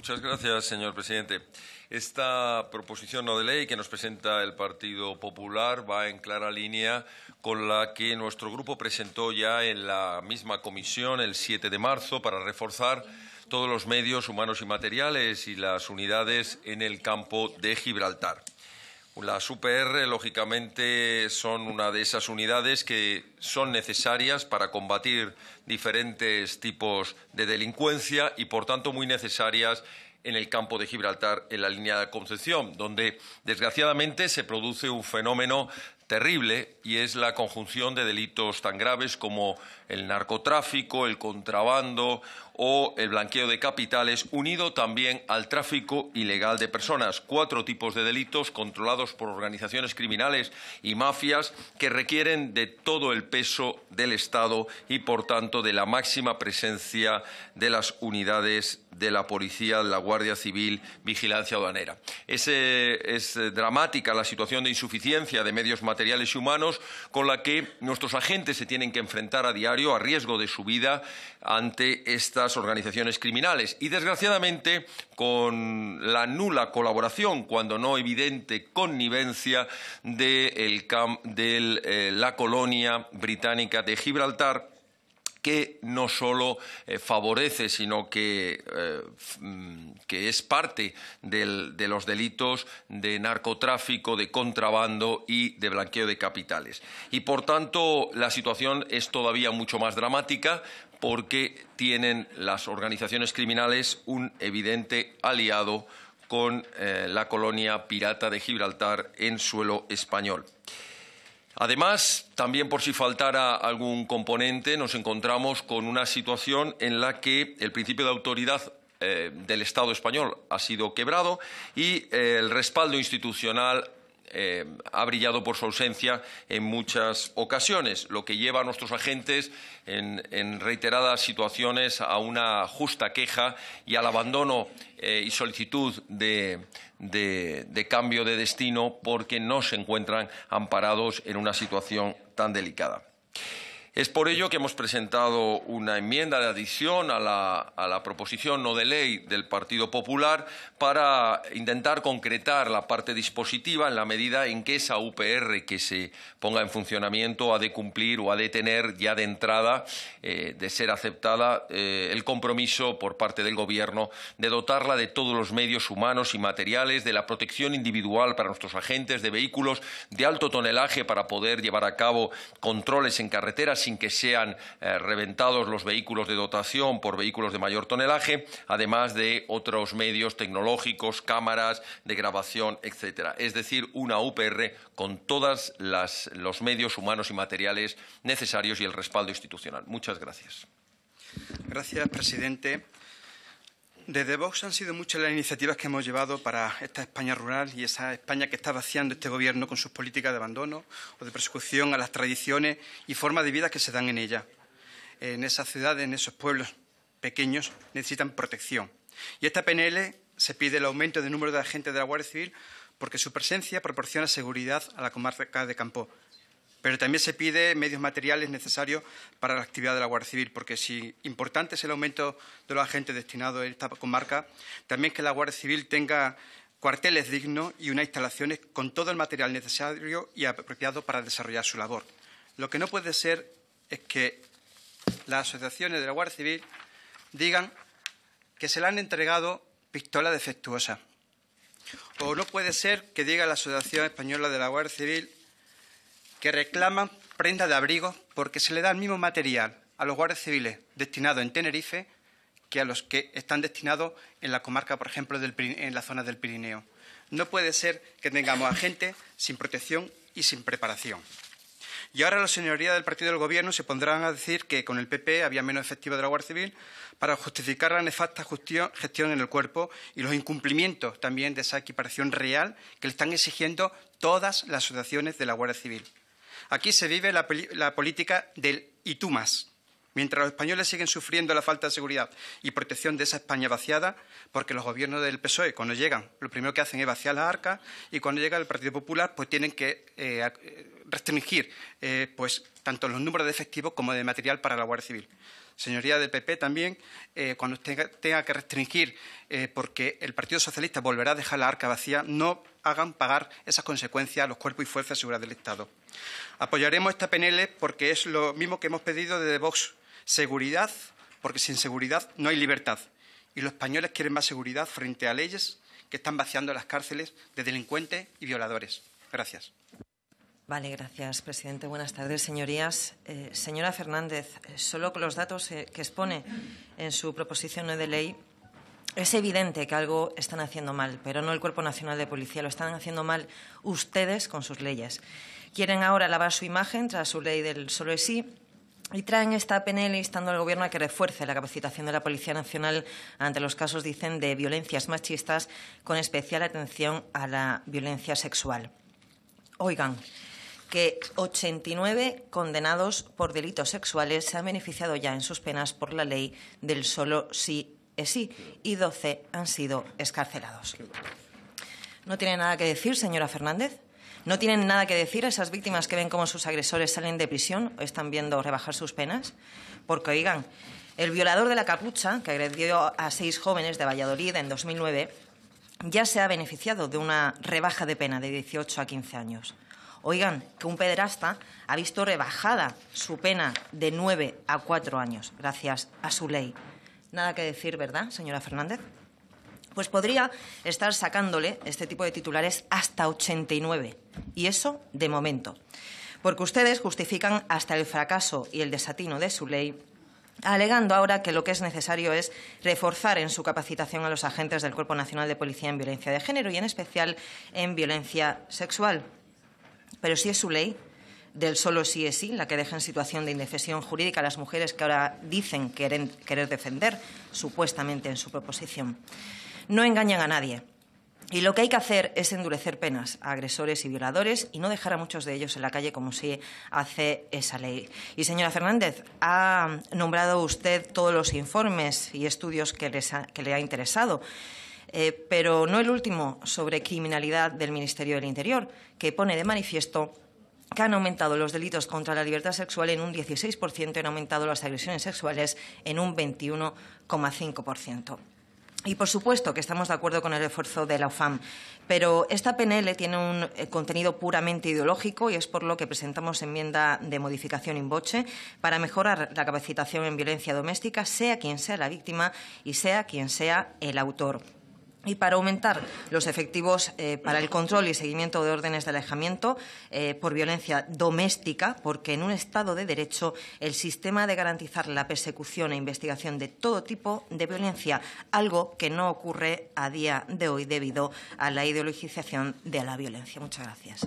Muchas gracias, señor presidente. Esta proposición no de ley que nos presenta el Partido Popular va en clara línea con la que nuestro grupo presentó ya en la misma comisión el 7 de marzo para reforzar todos los medios humanos y materiales y las unidades en el campo de Gibraltar. Las UPR, lógicamente, son una de esas unidades que son necesarias para combatir diferentes tipos de delincuencia y, por tanto, muy necesarias en el campo de Gibraltar, en la línea de Concepción, donde, desgraciadamente, se produce un fenómeno terrible y es la conjunción de delitos tan graves como el narcotráfico, el contrabando o el blanqueo de capitales, unido también al tráfico ilegal de personas. Cuatro tipos de delitos controlados por organizaciones criminales y mafias que requieren de todo el peso del Estado y, por tanto, de la máxima presencia de las unidades de la policía, de la Guardia Civil, vigilancia aduanera. Es, es dramática la situación de insuficiencia de medios materiales y humanos con la que nuestros agentes se tienen que enfrentar a diario a riesgo de su vida ante estas organizaciones criminales y desgraciadamente con la nula colaboración, cuando no evidente connivencia de, eh, la colonia británica de Gibraltar que no solo eh, favorece, sino que, eh, mm, es parte de los delitos de narcotráfico, de contrabando y de blanqueo de capitales. Y por tanto, la situación es todavía mucho más dramática porque tienen las organizaciones criminales un evidente aliado con eh, la colonia pirata de Gibraltar en suelo español. Además, también por si faltara algún componente, nos encontramos con una situación en la que el principio de autoridad eh, del Estado español ha sido quebrado y eh, el respaldo institucional eh, ha brillado por su ausencia en muchas ocasiones, lo que lleva a nuestros agentes en, reiteradas situaciones a una justa queja y al abandono eh, y solicitud de cambio de destino porque no se encuentran amparados en una situación tan delicada. Es por ello que hemos presentado una enmienda de adición a la, proposición no de ley del Partido Popular para intentar concretar la parte dispositiva en la medida en que esa UPR que se ponga en funcionamiento ha de cumplir o ha de tener ya de entrada, eh, de ser aceptada, eh, el compromiso por parte del Gobierno de dotarla de todos los medios humanos y materiales, de la protección individual para nuestros agentes, de vehículos de alto tonelaje para poder llevar a cabo controles en carreteras sin que sean eh, reventados los vehículos de dotación por vehículos de mayor tonelaje, además de otros medios tecnológicos, cámaras de grabación, etcétera. Es decir, una UPR con todos los medios humanos y materiales necesarios y el respaldo institucional. Muchas gracias. Gracias, presidente. Desde Vox han sido muchas las iniciativas que hemos llevado para esta España rural y esa España que está vaciando este gobierno con sus políticas de abandono o de persecución a las tradiciones y formas de vida que se dan en ella. En esas ciudades, en esos pueblos pequeños, necesitan protección. Y esta PNL se pide el aumento del número de agentes de la Guardia Civil porque su presencia proporciona seguridad a la comarca de Campo pero también se pide medios materiales necesarios para la actividad de la Guardia Civil, porque si importante es el aumento de los agentes destinados a esta comarca, también que la Guardia Civil tenga cuarteles dignos y unas instalaciones con todo el material necesario y apropiado para desarrollar su labor. Lo que no puede ser es que las asociaciones de la Guardia Civil digan que se le han entregado pistolas defectuosas. O no puede ser que diga la Asociación Española de la Guardia Civil que reclaman prenda de abrigo porque se le da el mismo material a los guardias civiles destinados en Tenerife que a los que están destinados en la comarca, por ejemplo, en la zona del Pirineo. No puede ser que tengamos a gente sin protección y sin preparación. Y ahora la señoría del partido del gobierno se pondrán a decir que con el PP había menos efectivo de la Guardia Civil para justificar la nefasta gestión en el cuerpo y los incumplimientos también de esa equiparación real que le están exigiendo todas las asociaciones de la Guardia Civil. Aquí se vive la, política del y tú más. Mientras los españoles siguen sufriendo la falta de seguridad y protección de esa España vaciada, porque los gobiernos del PSOE, cuando llegan, lo primero que hacen es vaciar las arcas y cuando llega el Partido Popular, pues tienen que eh, eh, restringir eh, pues, tanto los números de efectivos como de material para la Guardia Civil. Señoría del PP también, eh, cuando tenga que restringir eh, porque el Partido Socialista volverá a dejar la arca vacía, no hagan pagar esas consecuencias a los cuerpos y fuerzas de seguridad del Estado. Apoyaremos esta PNL porque es lo mismo que hemos pedido desde Vox. Seguridad, porque sin seguridad no hay libertad. Y los españoles quieren más seguridad frente a leyes que están vaciando las cárceles de delincuentes y violadores. Gracias. Vale, gracias, presidente. Buenas tardes, señorías. Eh, señora Fernández, eh, solo con los datos eh, que expone en su proposición de ley, es evidente que algo están haciendo mal, pero no el Cuerpo Nacional de Policía, lo están haciendo mal ustedes con sus leyes. Quieren ahora lavar su imagen tras su ley del solo sí y traen esta PNL instando al Gobierno a que refuerce la capacitación de la Policía Nacional ante los casos, dicen, de violencias machistas, con especial atención a la violencia sexual. Oigan, que 89 condenados por delitos sexuales se han beneficiado ya en sus penas por la ley del solo sí es sí y 12 han sido escarcelados. ¿No tiene nada que decir, señora Fernández? ¿No tienen nada que decir a esas víctimas que ven cómo sus agresores salen de prisión o están viendo rebajar sus penas? Porque, oigan, el violador de la capucha, que agredió a seis jóvenes de Valladolid en 2009, ya se ha beneficiado de una rebaja de pena de 18 a 15 años. Oigan, que un pederasta ha visto rebajada su pena de nueve a cuatro años gracias a su ley. Nada que decir, ¿verdad, señora Fernández? Pues podría estar sacándole este tipo de titulares hasta 89, y eso de momento, porque ustedes justifican hasta el fracaso y el desatino de su ley alegando ahora que lo que es necesario es reforzar en su capacitación a los agentes del Cuerpo Nacional de Policía en violencia de género y en especial en violencia sexual. Pero sí es su ley del solo sí es sí, la que deja en situación de indefensión jurídica a las mujeres que ahora dicen querer, defender, supuestamente en su proposición. No engañan a nadie. Y lo que hay que hacer es endurecer penas a agresores y violadores y no dejar a muchos de ellos en la calle como si hace esa ley. Y señora Fernández, ha nombrado usted todos los informes y estudios que, que le ha interesado. Eh, pero no el último sobre criminalidad del Ministerio del Interior, que pone de manifiesto que han aumentado los delitos contra la libertad sexual en un 16% y han aumentado las agresiones sexuales en un 21,5%. Y, por supuesto, que estamos de acuerdo con el esfuerzo de la OFAM, pero esta PNL tiene un eh, contenido puramente ideológico y es por lo que presentamos enmienda de modificación in boche para mejorar la capacitación en violencia doméstica, sea quien sea la víctima y sea quien sea el autor. Y para aumentar los efectivos eh, para el control y seguimiento de órdenes de alejamiento eh, por violencia doméstica, porque en un Estado de Derecho el sistema de garantizar la persecución e investigación de todo tipo de violencia, algo que no ocurre a día de hoy debido a la ideologización de la violencia. Muchas gracias.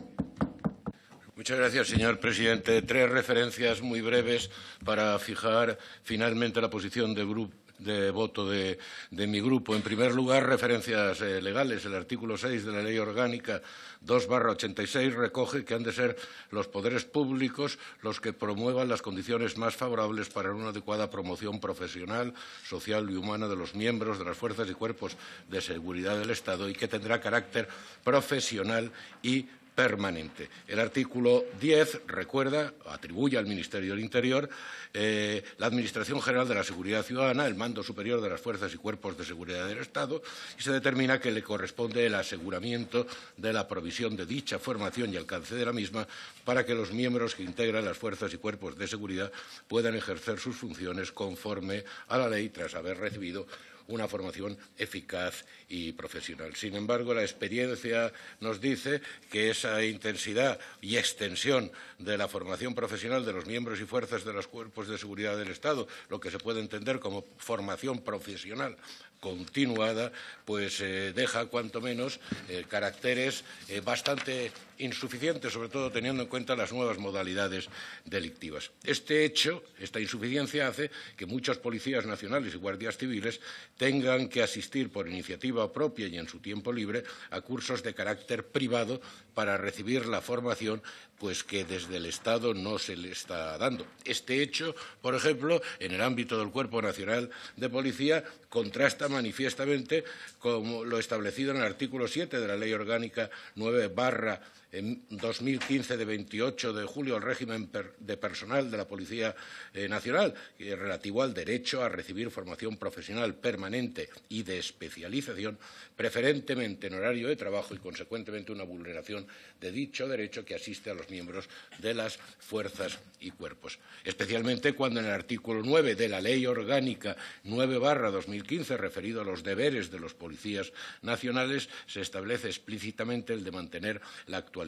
Muchas gracias, señor presidente. Tres referencias muy breves para fijar finalmente la posición del grupo de voto de, mi grupo. En primer lugar, referencias eh, legales. El artículo 6 de la Ley Orgánica 2-86 recoge que han de ser los poderes públicos los que promuevan las condiciones más favorables para una adecuada promoción profesional, social y humana de los miembros de las fuerzas y cuerpos de seguridad del Estado y que tendrá carácter profesional y permanente. El artículo 10 recuerda, atribuye al Ministerio del Interior eh, la Administración General de la Seguridad Ciudadana, el Mando Superior de las Fuerzas y Cuerpos de Seguridad del Estado, y se determina que le corresponde el aseguramiento de la provisión de dicha formación y alcance de la misma para que los miembros que integran las fuerzas y cuerpos de seguridad puedan ejercer sus funciones conforme a la ley tras haber recibido una formación eficaz y profesional. Sin embargo, la experiencia nos dice que esa intensidad y extensión de la formación profesional de los miembros y fuerzas de los cuerpos de seguridad del Estado, lo que se puede entender como formación profesional continuada, pues eh, deja cuanto menos eh, caracteres eh, bastante insuficientes, sobre todo teniendo en cuenta las nuevas modalidades delictivas. Este hecho, esta insuficiencia hace que muchos policías nacionales y guardias civiles tengan que asistir por iniciativa propia y en su tiempo libre a cursos de carácter privado para recibir la formación pues que desde el Estado no se le está dando. Este hecho, por ejemplo, en el ámbito del Cuerpo Nacional de Policía contrasta manifiestamente como lo establecido en el artículo 7 de la Ley Orgánica 9 barra en 2015 de 28 de julio el régimen de personal de la Policía eh, Nacional relativo al derecho a recibir formación profesional permanente y de especialización, preferentemente en horario de trabajo y, consecuentemente, una vulneración de dicho derecho que asiste a los miembros de las fuerzas y cuerpos. Especialmente cuando en el artículo 9 de la Ley Orgánica 9 2015, referido a los deberes de los policías nacionales, se establece explícitamente el de mantener la actualidad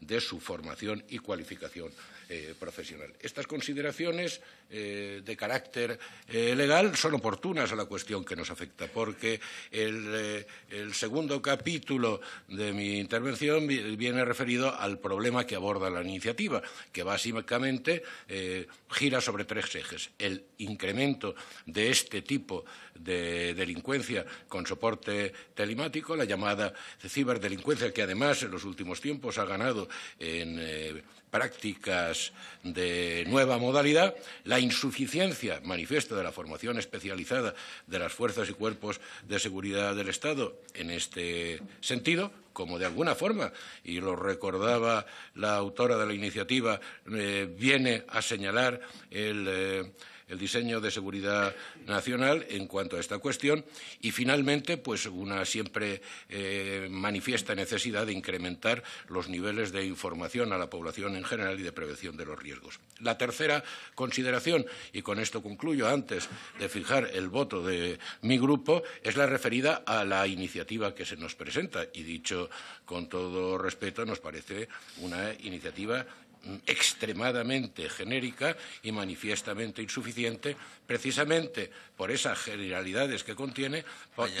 de su formación y cualificación. Eh, profesional. Estas consideraciones eh, de carácter eh, legal son oportunas a la cuestión que nos afecta, porque el, el, segundo capítulo de mi intervención viene referido al problema que aborda la iniciativa, que básicamente gira sobre tres ejes. El incremento de este tipo de delincuencia con soporte telemático, la llamada ciberdelincuencia, que además en los últimos tiempos ha ganado en prácticas de nueva modalidad, la insuficiencia manifiesta de la formación especializada de las fuerzas y cuerpos de seguridad del Estado en este sentido, como de alguna forma, y lo recordaba la autora de la iniciativa, eh, viene a señalar el. Eh, el diseño de seguridad nacional en cuanto a esta cuestión y finalmente pues una siempre eh, manifiesta necesidad de incrementar los niveles de información a la población en general y de prevención de los riesgos. La tercera consideración y con esto concluyo antes de fijar el voto de mi grupo es la referida a la iniciativa que se nos presenta y dicho con todo respeto nos parece una iniciativa extremadamente genérica y manifiestamente insuficiente, precisamente por esas generalidades que contiene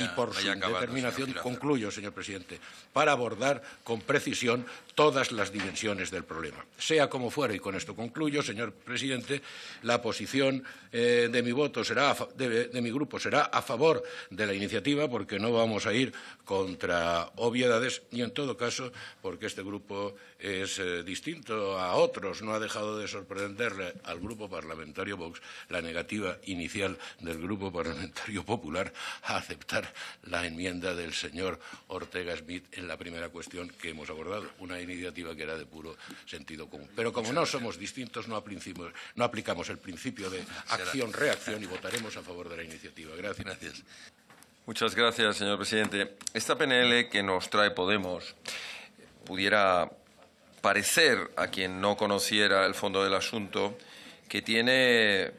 y por su determinación, concluyo, señor presidente, para abordar con precisión todas las dimensiones del problema. Sea como fuera, y con esto concluyo, señor presidente, la posición eh, de mi voto será de, mi grupo será a favor de la iniciativa, porque no vamos a ir contra obviedades, y en todo caso, porque este grupo es eh, distinto a otros. No ha dejado de sorprenderle al grupo parlamentario Vox la negativa inicial del grupo parlamentario Popular a aceptar la enmienda del señor Ortega Smith en la primera cuestión que hemos abordado iniciativa que era de puro sentido común. Pero como no somos distintos, no, no aplicamos el principio de acción-reacción y votaremos a favor de la iniciativa. Gracias. gracias. Muchas gracias, señor presidente. Esta PNL que nos trae Podemos pudiera parecer a quien no conociera el fondo del asunto que tiene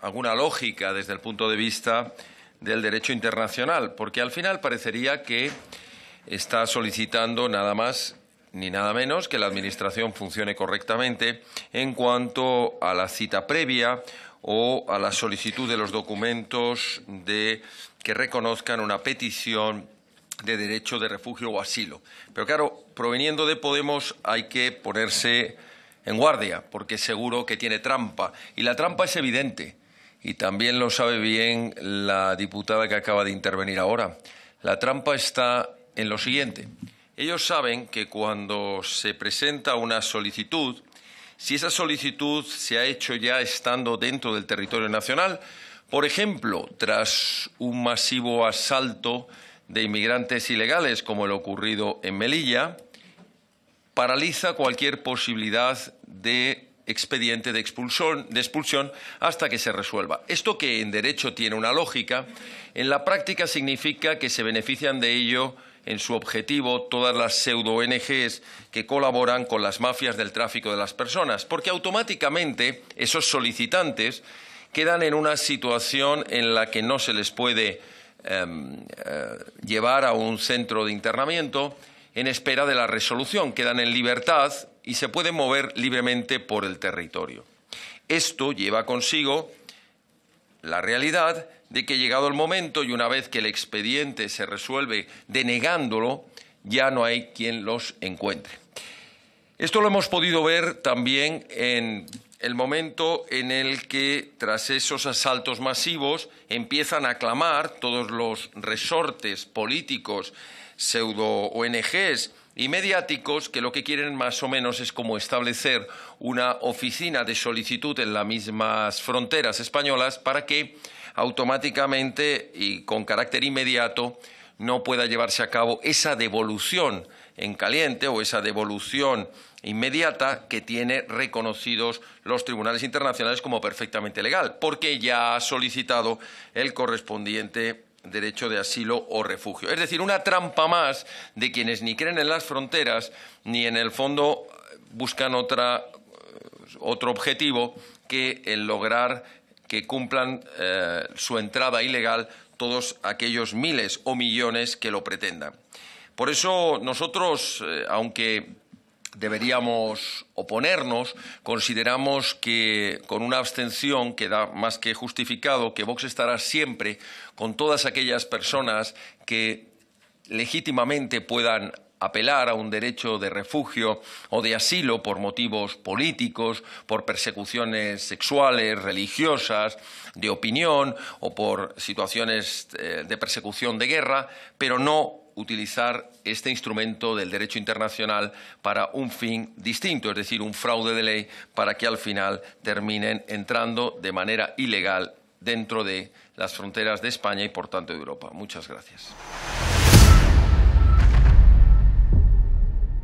alguna lógica desde el punto de vista del derecho internacional, porque al final parecería que está solicitando nada más ni nada menos que la Administración funcione correctamente en cuanto a la cita previa o a la solicitud de los documentos de, que reconozcan una petición de derecho de refugio o asilo. Pero claro, proveniendo de Podemos hay que ponerse en guardia, porque seguro que tiene trampa. Y la trampa es evidente, y también lo sabe bien la diputada que acaba de intervenir ahora. La trampa está en lo siguiente. Ellos saben que cuando se presenta una solicitud, si esa solicitud se ha hecho ya estando dentro del territorio nacional, por ejemplo, tras un masivo asalto de inmigrantes ilegales como el ocurrido en Melilla, paraliza cualquier posibilidad de expediente de expulsión, de expulsión, hasta que se resuelva. Esto que en derecho tiene una lógica, en la práctica significa que se benefician de ello en su objetivo todas las pseudo-ONGs que colaboran con las mafias del tráfico de las personas, porque automáticamente esos solicitantes quedan en una situación en la que no se les puede em, eh, llevar a un centro de internamiento en espera de la resolución, quedan en libertad y se pueden mover libremente por el territorio. Esto lleva consigo la realidad de que llegado el momento y una vez que el expediente se resuelve denegándolo, ya no hay quien los encuentre. Esto lo hemos podido ver también en el momento en el que, tras esos asaltos masivos, empiezan a clamar todos los resortes políticos, pseudo ONGs, y mediáticos que lo que quieren más o menos es como establecer una oficina de solicitud en las mismas fronteras españolas para que automáticamente y con carácter inmediato no pueda llevarse a cabo esa devolución en caliente o esa devolución inmediata que tiene reconocidos los tribunales internacionales como perfectamente legal, porque ya ha solicitado el correspondiente derecho de asilo o refugio. Es decir, una trampa más de quienes ni creen en las fronteras ni en el fondo eh, buscan otra, eh, otro objetivo que el lograr que cumplan eh, su entrada ilegal todos aquellos miles o millones que lo pretendan. Por eso nosotros, aunque deberíamos oponernos. Consideramos que con una abstención queda más que justificado que Vox estará siempre con todas aquellas personas que legítimamente puedan apelar a un derecho de refugio o de asilo por motivos políticos, por persecuciones sexuales, religiosas, de opinión o por situaciones eh, de persecución de guerra, pero no utilizar este instrumento del derecho internacional para un fin distinto, es decir, un fraude de ley, para que al final terminen entrando de manera ilegal dentro de las fronteras de España y, por tanto, de Europa. Muchas gracias.